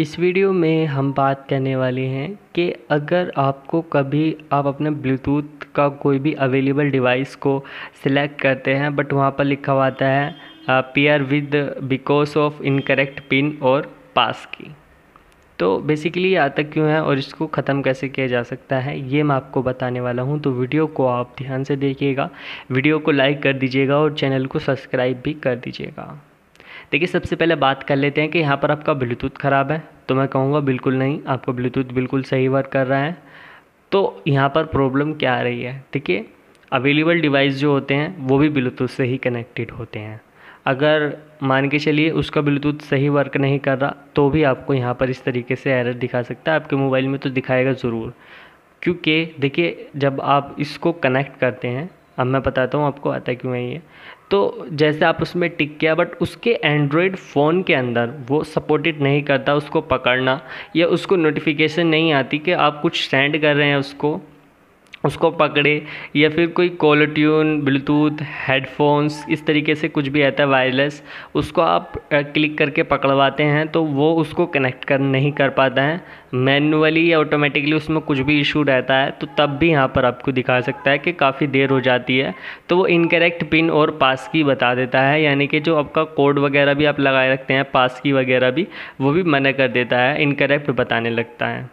इस वीडियो में हम बात करने वाले हैं कि अगर आपको कभी आप अपने ब्लूटूथ का कोई भी अवेलेबल डिवाइस को सिलेक्ट करते हैं बट वहाँ पर लिखा हुआ आता है pair with because of incorrect pin और पास की तो बेसिकली आता क्यों है और इसको ख़त्म कैसे किया जा सकता है ये मैं आपको बताने वाला हूँ तो वीडियो को आप ध्यान से देखिएगा वीडियो को लाइक कर दीजिएगा और चैनल को सब्सक्राइब भी कर दीजिएगा देखिए सबसे पहले बात कर लेते हैं कि यहाँ पर आपका ब्लूटूथ ख़राब है तो मैं कहूँगा बिल्कुल नहीं आपका ब्लूटूथ बिल्कुल सही वर्क कर रहा है तो यहाँ पर प्रॉब्लम क्या आ रही है देखिए अवेलेबल डिवाइस जो होते हैं वो भी ब्लूटूथ से ही कनेक्टेड होते हैं अगर मान के चलिए उसका ब्लूटूथ सही वर्क नहीं कर रहा तो भी आपको यहाँ पर इस तरीके से एरर दिखा सकता है आपके मोबाइल में तो दिखाएगा ज़रूर क्योंकि देखिए जब आप इसको कनेक्ट करते हैं अब मैं बताता हूँ आपको आता क्यों है ये तो जैसे आप उसमें टिक किया बट उसके एंड्रॉयड फ़ोन के अंदर वो सपोर्टेड नहीं करता उसको पकड़ना या उसको नोटिफिकेशन नहीं आती कि आप कुछ सेंड कर रहे हैं उसको उसको पकड़े या फिर कोई कॉल ट्यून ब्लूटूथ हेडफोन्स इस तरीके से कुछ भी आता है वायरलेस उसको आप क्लिक करके पकड़वाते हैं तो वो उसको कनेक्ट कर नहीं कर पाता है मैनुअली या ऑटोमेटिकली उसमें कुछ भी इशू रहता है तो तब भी यहाँ पर आपको दिखा सकता है कि काफ़ी देर हो जाती है तो वो इनकरेक्ट पिन और पास की बता देता है यानी कि जो आपका कोड वगैरह भी आप लगाए रखते हैं पास की वगैरह भी वो भी मना कर देता है इनकरेक्ट बताने लगता है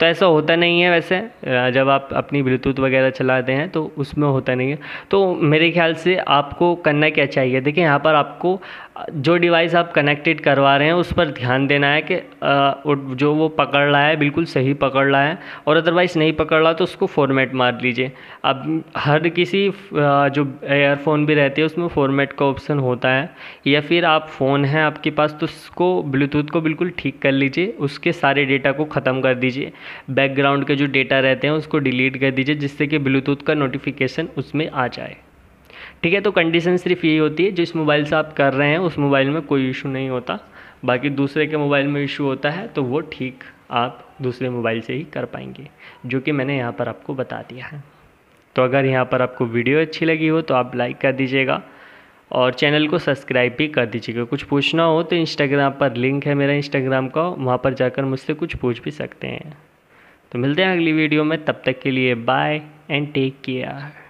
तो ऐसा होता नहीं है वैसे जब आप अपनी ब्लूटूथ वगैरह चलाते हैं तो उसमें होता नहीं है तो मेरे ख्याल से आपको करना क्या चाहिए देखिए यहाँ पर आपको जो डिवाइस आप कनेक्टेड करवा रहे हैं उस पर ध्यान देना है कि जो वो पकड़ रहा है बिल्कुल सही पकड़ रहा है और अदरवाइज़ नहीं पकड़ रहा तो उसको फॉर्मेट मार लीजिए अब हर किसी जो एयरफोन भी रहती है उसमें फॉर्मेट का ऑप्शन होता है या फिर आप फ़ोन है आपके पास तो उसको ब्लूटूथ को बिल्कुल ठीक कर लीजिए उसके सारे डेटा को ख़त्म कर दीजिए बैकग्राउंड के जो डेटा रहते हैं उसको डिलीट कर दीजिए जिससे कि ब्लूटूथ का नोटिफिकेशन उसमें आ जाए ठीक है तो कंडीशन सिर्फ यही होती है जिस मोबाइल से आप कर रहे हैं उस मोबाइल में कोई इशू नहीं होता बाकी दूसरे के मोबाइल में इशू होता है तो वो ठीक आप दूसरे मोबाइल से ही कर पाएंगे जो कि मैंने यहाँ पर आपको बता दिया है तो अगर यहाँ पर आपको वीडियो अच्छी लगी हो तो आप लाइक कर दीजिएगा और चैनल को सब्सक्राइब भी कर दीजिएगा कुछ पूछना हो तो इंस्टाग्राम पर लिंक है मेरा इंस्टाग्राम का वहाँ पर जाकर मुझसे कुछ पूछ भी सकते हैं तो मिलते हैं अगली वीडियो में तब तक के लिए बाय एंड टेक केयर